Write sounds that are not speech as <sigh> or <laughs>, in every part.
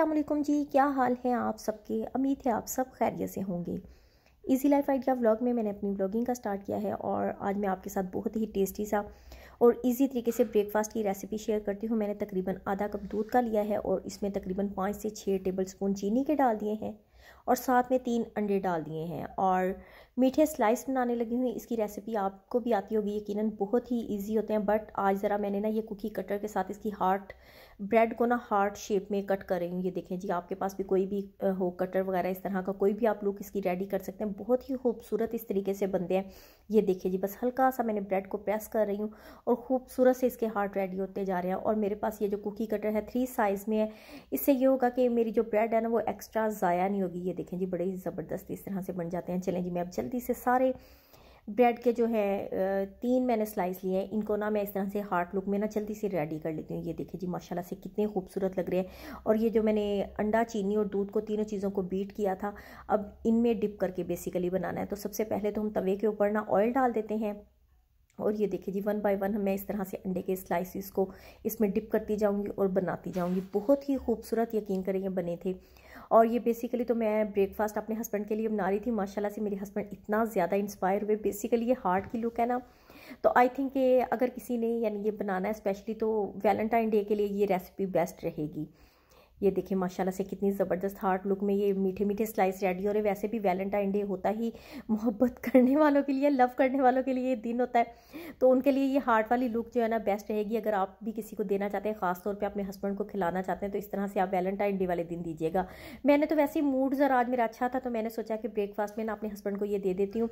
असलम जी क्या हाल है आप सबके उम्मीद है आप सब खैरियत से होंगे इजी लाइफ आइडिया व्लॉग में मैंने अपनी व्लॉगिंग का स्टार्ट किया है और आज मैं आपके साथ बहुत ही टेस्टी सा और इजी तरीके से ब्रेकफास्ट की रेसिपी शेयर करती हूँ मैंने तकरीबन आधा कप दूध का लिया है और इसमें तकरीबन पाँच से छः टेबल स्पून चीनी के डाल दिए हैं और साथ में तीन अंडे डाल दिए हैं और मीठे स्लाइस बनाने लगी हूँ इसकी रेसिपी आपको भी आती होगी यकीनन बहुत ही इजी होते हैं बट आज ज़रा मैंने ना ये कुकी कटर के साथ इसकी हार्ट ब्रेड को ना हार्ट शेप में कट कर रही हूँ ये देखें जी आपके पास भी कोई भी हो कटर वगैरह इस तरह का कोई भी आप लुक इसकी रेडी कर सकते हैं बहुत ही खूबसूरत इस तरीके से बनते हैं ये देखें जी बस हल्का सा मैंने ब्रेड को प्रेस कर रही हूँ और खूबसूरत से इसके हार्ट रेडी होते जा रहे हैं और मेरे पास ये जो कुकी कटर है थ्री साइज़ में है इससे ये होगा कि मेरी जो ब्रेड है ना वो एक्स्ट्रा ज़ाया नहीं होगी ये देखें जी बड़े ही ज़बरदस्त इस तरह से बन जाते हैं चलें जी मैं अब जल्दी से सारे ब्रेड के जो है तीन मैंने स्लाइस लिए हैं इनको ना मैं इस तरह से हार्ट लुक में ना जल्दी से रेडी कर लेती हूँ ये देखिए जी माशाल्लाह से कितने खूबसूरत लग रहे हैं और ये जो मैंने अंडा चीनी और दूध को तीनों चीज़ों को बीट किया था अब इनमें डिप करके बेसिकली बनाना है तो सबसे पहले तो हम तवे के ऊपर ना ऑयल डाल देते हैं और ये देखिए जी वन बाय वन मैं इस तरह से अंडे के स्लाइसिस को इसमें डिप करती जाऊंगी और बनाती जाऊंगी बहुत ही खूबसूरत यकीन करें ये बने थे और ये बेसिकली तो मैं ब्रेकफास्ट अपने हस्बैंड के लिए बना रही थी माशाल्लाह से मेरे हस्बैंड इतना ज़्यादा इंस्पायर हुए बेसिकली ये हार्ट की लुक है ना तो आई थिंक ये अगर किसी ने यानी ये बनाना है स्पेशली तो वैलेंटाइन डे के लिए ये रेसिपी बेस्ट रहेगी ये देखिए माशाल्लाह से कितनी ज़बरदस्त हार्ट लुक में ये मीठे मीठे स्लाइस रेडी हो रहे वैसे भी वैलेंटाइन डे होता ही मोहब्बत <laughs> करने वालों के लिए लव करने वालों के लिए ये दिन होता है तो उनके लिए ये हार्ट वाली लुक जो है ना बेस्ट रहेगी अगर आप भी किसी को देना चाहते हैं ख़ासतौर पर अपने हस्बैंड को खिलाना चाहते हैं तो इस तरह से आप वैलेंटाइन डे वाले दिन दीजिएगा मैंने तो वैसे ही मूड ज़रा आज मेरा अच्छा था तो मैंने सोचा कि ब्रेकफास्ट में ना अपने हस्बैंड को ये दे देती हूँ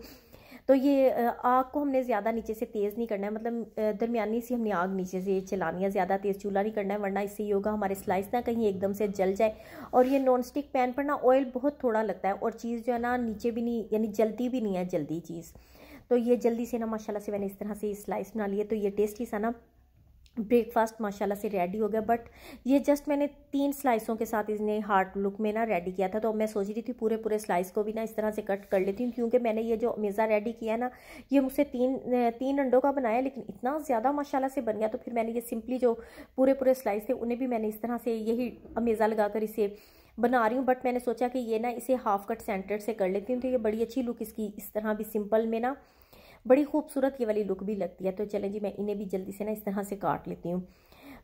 तो ये आग को हमने ज़्यादा नीचे से तेज़ नहीं करना है मतलब दरमियानी सी हमने आग नीचे से चलानी है ज़्यादा तेज़ चूल्हा नहीं करना है वरना इससे ये होगा हमारे स्लाइस ना कहीं एकदम से जल जाए और ये नॉन स्टिक पैन पर ना ऑयल बहुत थोड़ा लगता है और चीज़ जो है ना नीचे भी नहीं यानी जलती भी नहीं है जल्दी चीज़ तो ये जल्दी से ना माशाल्लाह से मैंने इस तरह से स्लाइस बना लिए तो ये टेस्टी सा ना ब्रेकफास्ट माशाल्लाह से रेडी हो गया बट ये जस्ट मैंने तीन स्लाइसों के साथ इसने हार्ट लुक में ना रेडी किया था तो मैं सोच रही थी पूरे पूरे स्लाइस को भी ना इस तरह से कट कर लेती हूँ क्योंकि मैंने ये जो मेज़ा रेडी किया ना ये मुझसे तीन तीन अंडों का बनाया लेकिन इतना ज़्यादा माशाला से बन गया तो फिर मैंने ये सिंपली जो पूरे पूरे स्लाइस थे उन्हें भी मैंने इस तरह से यही अमेज़ा लगा कर इसे बना रही हूँ बट मैंने सोचा कि ये ना इसे हाफ कट सेंटर से कर लेती हूँ तो ये बड़ी अच्छी लुक इसकी इस तरह भी सिंपल में ना बड़ी खूबसूरत ये वाली लुक भी लगती है तो चलें जी मैं इन्हें भी जल्दी से ना इस तरह से काट लेती हूँ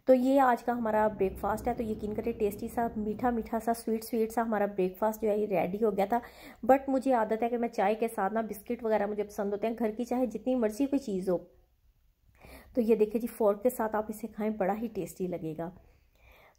तो ये आज का हमारा ब्रेकफास्ट है तो यकीन करें टेस्टी सा मीठा मीठा सा स्वीट स्वीट सा हमारा ब्रेकफास्ट जो है ये रेडी हो गया था बट मुझे आदत है कि मैं चाय के साथ ना बिस्किट वगैरह मुझे पसंद होते हैं घर की चाहे जितनी मर्जी कोई चीज़ हो तो ये देखिए जी फोर्क के साथ आप इसे खाएं बड़ा ही टेस्टी लगेगा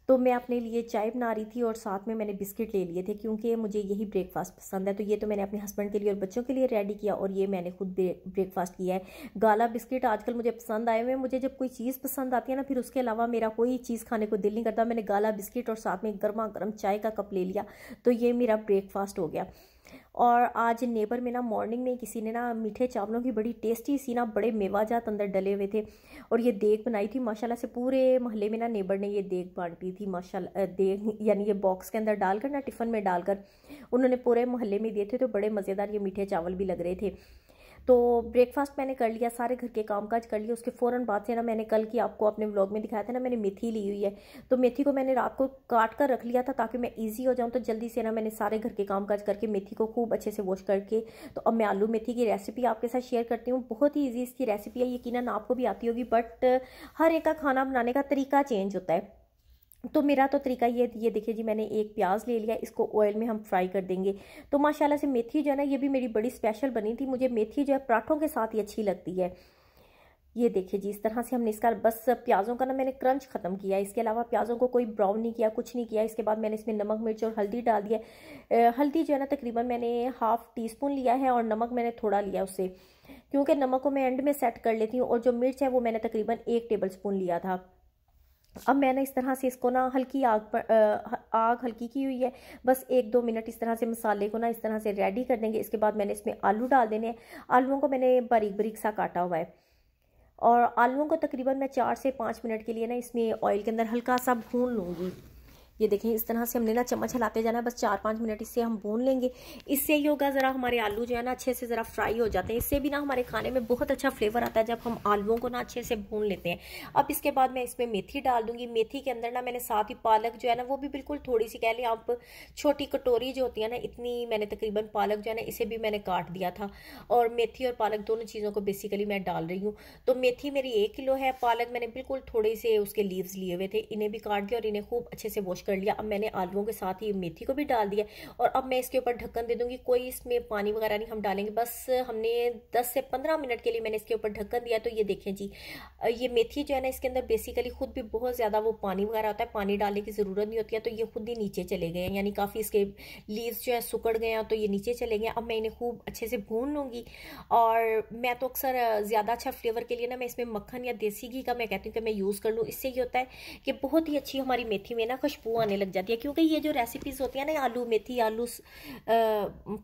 तो मैं अपने लिए चाय बना रही थी और साथ में मैंने बिस्किट ले लिए थे क्योंकि मुझे यही ब्रेकफास्ट पसंद है तो ये तो मैंने अपने हस्बैंड के लिए और बच्चों के लिए रेडी किया और ये मैंने खुद ब्रेकफास्ट किया है गाला बिस्किट आजकल मुझे पसंद आए हुए मुझे जब कोई चीज़ पसंद आती है ना फिर उसके अलावा मेरा कोई चीज़ खाने को दिल नहीं करता मैंने गाला बिस्किट और साथ में गर्मा गर्म चाय का कप ले लिया तो ये मेरा ब्रेकफास्ट हो गया और आज नेबर में ना मॉर्निंग में किसी ने ना मीठे चावलों की बड़ी टेस्टी सी ना बड़े मेवाजात अंदर डले हुए थे और ये देग बनाई थी माशाल्लाह से पूरे महल्ले में ना नेबर ने ये देग बांटी थी माशाल्लाह देग यानी ये बॉक्स के अंदर डालकर ना टिफ़न में डालकर उन्होंने पूरे महल्ले में दिए थे तो बड़े मज़ेदार ये मीठे चावल भी लग रहे थे तो ब्रेकफास्ट मैंने कर लिया सारे घर के काम काज कर लिए उसके फ़ौरन बाद से ना मैंने कल की आपको अपने ब्लॉग में दिखाया था ना मैंने मेथी ली हुई है तो मेथी को मैंने रात को काट कर रख लिया था ताकि मैं ईजी हो जाऊँ तो जल्दी से ना मैंने सारे घर के काम काज करके मेथी को खूब अच्छे से वॉश करके तो अब मैं आलू मेथी की रेसिपी आपके साथ शेयर करती हूँ बहुत ही ईजी इसकी रेसिपी है यकीन आपको भी आती होगी बट हर एक का खाना बनाने का तरीका चेंज होता है तो मेरा तो तरीका ये ये देखिए जी मैंने एक प्याज ले लिया इसको ऑयल में हम फ्राई कर देंगे तो माशाल्लाह से मेथी जो है ना ये भी मेरी बड़ी स्पेशल बनी थी मुझे मेथी जो है पराठों के साथ ही अच्छी लगती है ये देखिए जी इस तरह से हमने इसका बस प्याज़ों का ना मैंने क्रंच ख़त्म किया इसके अलावा प्याज़ों को कोई ब्राउन नहीं किया कुछ नहीं किया इसके बाद मैंने इसमें नमक मिर्च और हल्दी डाल दिया हल्दी जो है ना तकरीबन मैंने हाफ़ टी स्पून लिया है और नमक मैंने थोड़ा लिया उससे क्योंकि नमक को मैं एंड में सेट कर लेती हूँ और जो मिर्च है वो मैंने तकरीबन एक टेबल स्पून लिया था अब मैंने इस तरह से इसको ना हल्की आग पर आग हल्की की हुई है बस एक दो मिनट इस तरह से मसाले को ना इस तरह से रेडी कर देंगे इसके बाद मैंने इसमें आलू डाल देने हैं आलुओं को मैंने बारीक बारीक सा काटा हुआ है और आलुओं को तकरीबन मैं चार से पाँच मिनट के लिए ना इसमें ऑयल के अंदर हल्का सा भून लूँगी ये देखें इस तरह से हमने ना चम्मच हिलाते जाना है बस चार पाँच मिनट इससे हम भून लेंगे इससे ही होगा ज़रा हमारे आलू जो है ना अच्छे से ज़रा फ्राई हो जाते हैं इससे भी ना हमारे खाने में बहुत अच्छा फ्लेवर आता है जब हम आलुओं को ना अच्छे से भून लेते हैं अब इसके बाद मैं इसमें मेथी डाल दूंगी मेथी के अंदर ना मैंने साथ ही पालक जो है ना वो भी बिल्कुल थोड़ी सी कह लें आप छोटी कटोरी जो होती है ना इतनी मैंने तकरीबन पालक जो है ना इसे भी मैंने काट दिया था और मेथी और पालक दोनों चीज़ों को बेसिकली मैं डाल रही हूँ तो मेथी मेरी एक किलो है पालक मैंने बिल्कुल थोड़े से उसके लीव्स लिए हुए थे इन्हें भी काट दिया और इन्हें खूब अच्छे से वॉश वॉश कर लिया अब मैंने आलुओं के साथ ही मेथी को भी डाल दिया और अब मैं इसके ऊपर ढक्कन दे दूंगी कोई इसमें पानी वगैरह नहीं हम डालेंगे बस हमने 10 से 15 मिनट के लिए मैंने इसके ऊपर ढक्कन दिया तो ये देखें जी ये मेथी जो है ना इसके अंदर बेसिकली खुद भी बहुत ज़्यादा वो पानी वगैरह होता है पानी डालने की ज़रूरत नहीं होती है तो ये खुद ही नीचे चले गए यानी काफ़ी इसके लीव्स जो है सुकड़ गए हैं तो ये नीचे चले गए अब मैं इन्हें खूब अच्छे से भून लूँगी और मैं तो अक्सर ज़्यादा अच्छा फ्लेवर के लिए ना मैं इसमें मक्खन या देसी घी का मैं कहती हूँ कि मैं यूज़ कर लूँ इससे ये होता है कि बहुत ही अच्छी हमारी मेथी में ना खुशबू खुशबू आने लग जाती है क्योंकि ये जो रेसिपीज़ होती है ना आलू मेथी आलू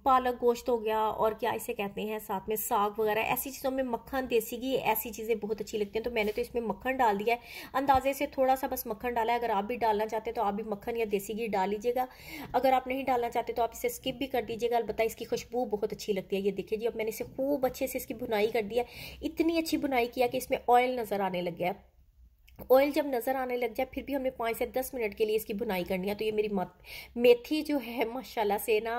पालक गोश्त हो गया और क्या इसे कहते हैं साथ में साग वगैरह ऐसी चीज़ों में मक्खन देसी घी ऐसी चीज़ें बहुत अच्छी लगती हैं तो मैंने तो इसमें मक्खन डाल दिया है अंदाजे से थोड़ा सा बस मक्खन डाला है अगर आप भी डालना चाहते हैं तो आप भी मक्खन या देसी घी डाल लीजिएगा अगर आप नहीं डालना चाहते तो आप इसे स्किप भी कर दीजिएगा अलबत्ता इसकी खुशबू बहुत अच्छी लगती है ये देखिए जी अब मैंने इसे खूब अच्छे से इसकी बुनाई कर दी है इतनी अच्छी बुनाई किया कि इसमें ऑयल नज़र आने लग गया ऑयल जब नज़र आने लग जाए फिर भी हमने पाँच से दस मिनट के लिए इसकी बुनाई करनी है तो ये मेरी मेथी जो है माशाल्लाह से ना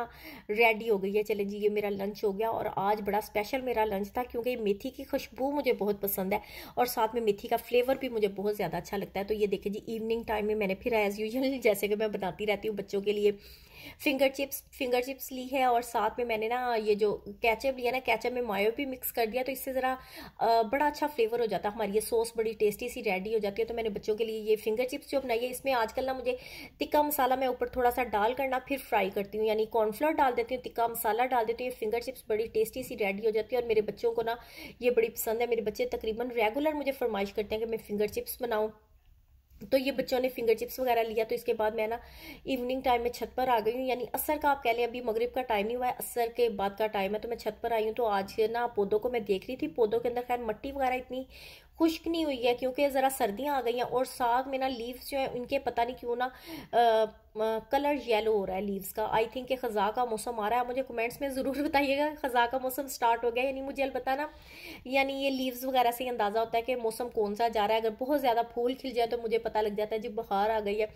रेडी हो गई है चलें जी ये मेरा लंच हो गया और आज बड़ा स्पेशल मेरा लंच था क्योंकि मेथी की खुशबू मुझे बहुत पसंद है और साथ में मेथी का फ्लेवर भी मुझे बहुत ज़्यादा अच्छा लगता है तो ये देखें जी इवनिंग टाइम में मैंने फिर एज़ यूजल <laughs> जैसे कि मैं बनाती रहती हूँ बच्चों के लिए फिंगर चिप्स फिंगर चिप्स ली है और साथ में मैंने ना ये जो कैचअप लिया ना कैचअप में मायो भी मिक्स कर दिया तो इससे ज़रा बड़ा अच्छा फ्लेवर हो जाता है हमारी ये सॉस बड़ी टेस्टी सी रेडी हो जाती लगे तो मैंने बच्चों के लिए ये फिंगर चिप्स जो बनाई है इसमें आजकल ना मुझे तिक्का मसाला मैं ऊपर थोड़ा सा डाल करना फिर फ्राई करती हूँ यानी कॉर्नफ्लोर डाल देती हूँ तिक्का मसाला डाल देती हूँ ये फिंगर चिप्स बड़ी टेस्टी सी रेडी हो जाती है और मेरे बच्चों को ना ये बड़ी पसंद है मेरे बच्चे तकरीबन रेगुलर मुझे फरमाइश करते हैं कि मैं फिंगर चिप्स बनाऊँ तो ये बच्चों ने फिंगर चिप्स वगैरह लिया तो इसके बाद मैं ना इवनिंग टाइम में छत पर आ गई हूँ यानी असर का आप कह लें अभी मगरिब का टाइम ही हुआ है असर के बाद का टाइम है तो मैं छत पर आई हूँ तो आज ना पौधों को मैं देख रही थी पौधों के अंदर खैर मट्टी वगैरह इतनी खुश्क नहीं हुई है क्योंकि ज़रा सर्दियाँ आ गई हैं और साग में ना लीव्स जो है उनके पता नहीं क्यों ना आ, कलर येलो हो रहा है लीव्स का आई थिंक ख़ज़ा का मौसम आ रहा है मुझे कमेंट्स में ज़रूर <laughs> बताइएगा ख़ज़ा का मौसम स्टार्ट हो गया यानी मुझे अलबत्ता ना यानी ये लीव्स वगैरह से अंदाज़ा होता है कि मौसम कौन सा जा रहा है अगर बहुत ज़्यादा फूल खिल जाए तो मुझे पता लग जाता है जी बुखार आ गई है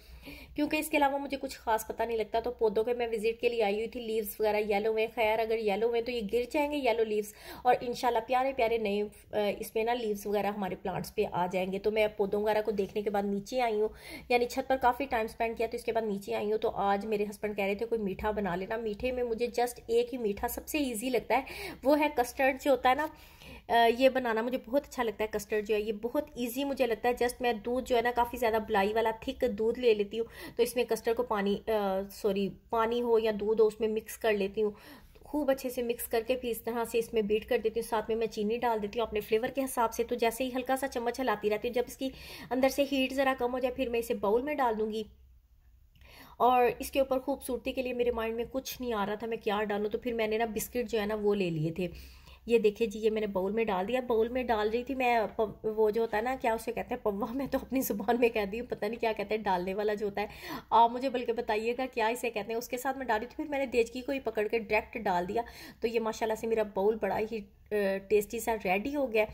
क्योंकि इसके अलावा मुझे कुछ खास पता नहीं लगता तो पौधों के मैं विजिट के लिए आई हुई थी लीव्स वगैरह येलो हुए खैर अगर येलो हुए तो ये गिर जाएंगे येलो लीव्स और इन प्यारे प्यारे नए इसमें ना लीव्स वगैरह हमारे प्लांट्स पर आ जाएंगे तो मैं पौधों वगैरह को देखने के बाद नीचे आई हूँ यानी छत पर काफ़ी टाइम स्पेंड किया तो इसके बाद नीचे नीचे आई हूँ तो आज मेरे हस्बैंड कह रहे थे कोई मीठा बना लेना मीठे में मुझे जस्ट एक ही मीठा सबसे ईजी लगता है वो है कस्टर्ड जो होता है ना ये बनाना मुझे बहुत अच्छा लगता है कस्टर्ड जो है ये बहुत ईजी मुझे लगता है जस्ट मैं दूध जो है ना काफ़ी ज़्यादा बलाई वाला थिक दूध ले लेती हूँ तो इसमें कस्टर्ड को पानी सॉरी पानी हो या दूध हो उसमें मिक्स कर लेती हूँ खूब अच्छे से मिक्स करके फिर इस तरह से इसमें बीट कर देती हूँ साथ में मैं चीनी डाल देती हूँ अपने फ्लेवर के हिसाब से तो जैसे ही हल्का सा चम्मच हिलाती रहती हूँ जब इसकी अंदर से हीट ज़रा कम हो जाए फिर मैं इसे बाउल में डाल दूँगी और इसके ऊपर खूबसूरती के लिए मेरे माइंड में कुछ नहीं आ रहा था मैं क्या डालूँ तो फिर मैंने ना बिस्किट जो है ना वो ले लिए थे ये देखिए जी ये मैंने बाउल में डाल दिया बाउल में डाल रही थी मैं वो जो होता है ना क्या उसे कहते हैं पवा मैं तो अपनी जुबान में कहती हूँ पता नहीं क्या कहते हैं डालने वाला जो होता है आप मुझे बल्कि बताइएगा क्या इसे कहते हैं उसके साथ मैं डाली थी फिर मैंने देजगी को ही पकड़ के डायरेक्ट डाल दिया तो ये माशाला से मेरा बाउल बड़ा ही टेस्टी सा रेडी हो गया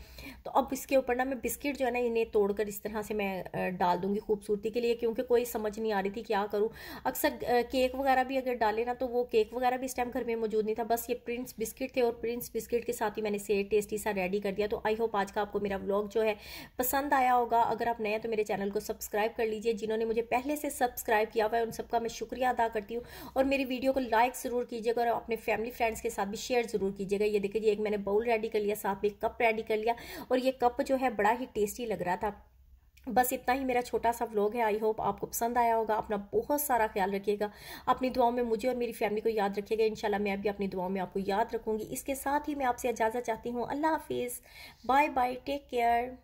तो अब इसके ऊपर ना मैं बिस्किट जो है ना इन्हें तोड़कर इस तरह से मैं डाल दूंगी खूबसूरती के लिए क्योंकि कोई समझ नहीं आ रही थी क्या करूँ अक्सर केक वगैरह भी अगर डाले ना तो वो केक वगैरह भी इस टाइम घर में मौजूद नहीं था बस ये प्रिंस बिस्किट थे और प्रिंस बिस्किट के साथ ही मैंने इसे टेस्टी सा रेडी कर दिया तो आई होप आज का आपको मेरा ब्लॉग जो है पसंद आया होगा अगर आप नए तो मेरे चैनल को सब्सक्राइब कर लीजिए जिन्होंने मुझे पहले से सब्सक्राइब किया हुआ है उन सबका मैं शुक्रिया अदा करती हूँ और मेरी वीडियो को लाइक ज़रूर कीजिएगा और अपने फैमिली फ्रेंड्स के साथ भी शेयर ज़रूर कीजिएगा ये देखिए एक मैंने बाउल रेडी कर लिया साथ में कप रेडी कर लिया और ये कप जो है बड़ा ही टेस्टी लग रहा था बस इतना ही मेरा छोटा सा व्लॉग है आई होप आपको पसंद आया होगा अपना बहुत सारा ख्याल रखिएगा अपनी दुआओं में मुझे और मेरी फैमिली को याद रखिएगा इंशाल्लाह मैं अभी अपनी दुआओं में आपको याद रखूंगी इसके साथ ही मैं आपसे इजाज़त चाहती हूँ अल्लाह हाफिज़ बाय बाय टेक केयर